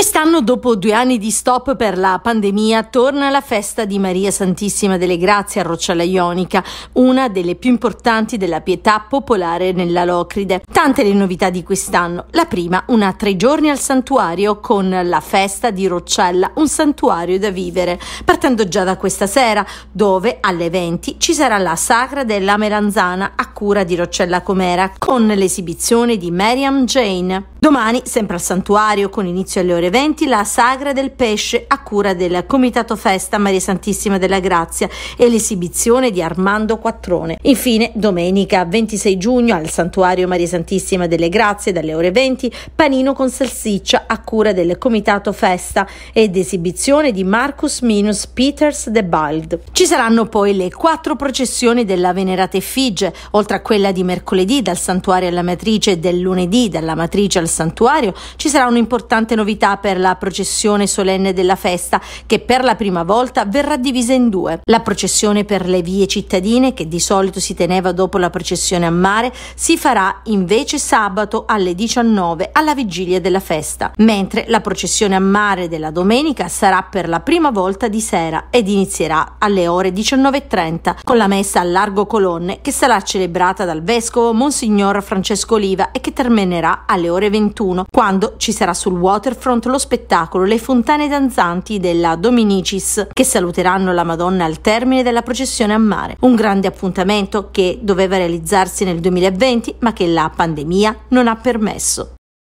Quest'anno, dopo due anni di stop per la pandemia, torna la festa di Maria Santissima delle Grazie a Rocciola Ionica, una delle più importanti della pietà popolare nella Locride. Tante le novità di quest'anno. La prima, una tre giorni al santuario con la festa di Roccella, un santuario da vivere, partendo già da questa sera, dove alle 20 ci sarà la Sacra della Melanzana a cura di Roccella Comera, con l'esibizione di Mariam Jane. Domani, sempre al santuario, con inizio alle ore 2020 la Sagra del Pesce a cura del Comitato Festa Maria Santissima della Grazia e l'esibizione di Armando Quattrone. Infine, domenica 26 giugno al Santuario Maria Santissima delle Grazie dalle ore 20 panino con salsiccia a cura del Comitato Festa ed esibizione di Marcus Minus Peters de Bald. Ci saranno poi le quattro processioni della Venerata Effigie, oltre a quella di mercoledì dal Santuario alla Matrice e del lunedì dalla Matrice al Santuario, ci sarà un'importante novità per la processione solenne della festa, che per la prima volta verrà divisa in due. La processione per le vie cittadine, che di solito si teneva dopo la processione a mare, si farà invece sabato alle 19 alla vigilia della festa, mentre la processione a mare della domenica sarà per la prima volta di sera ed inizierà alle ore 19.30 con la messa a largo colonne che sarà celebrata dal vescovo Monsignor Francesco Oliva e che terminerà alle ore 21 quando ci sarà sul waterfront lo spettacolo le fontane danzanti della Dominicis che saluteranno la Madonna al termine della processione a mare, un grande appuntamento che doveva realizzarsi nel 2020 ma che la pandemia non ha permesso.